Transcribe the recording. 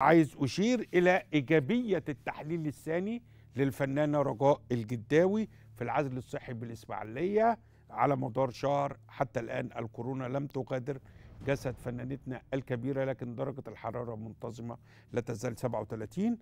عايز أشير إلى إيجابية التحليل الثاني للفنانة رجاء الجداوي في العزل الصحي بالإسماعيلية على مدار شهر حتى الآن الكورونا لم تغادر جسد فنانتنا الكبيرة لكن درجة الحرارة منتظمة لا تزال 37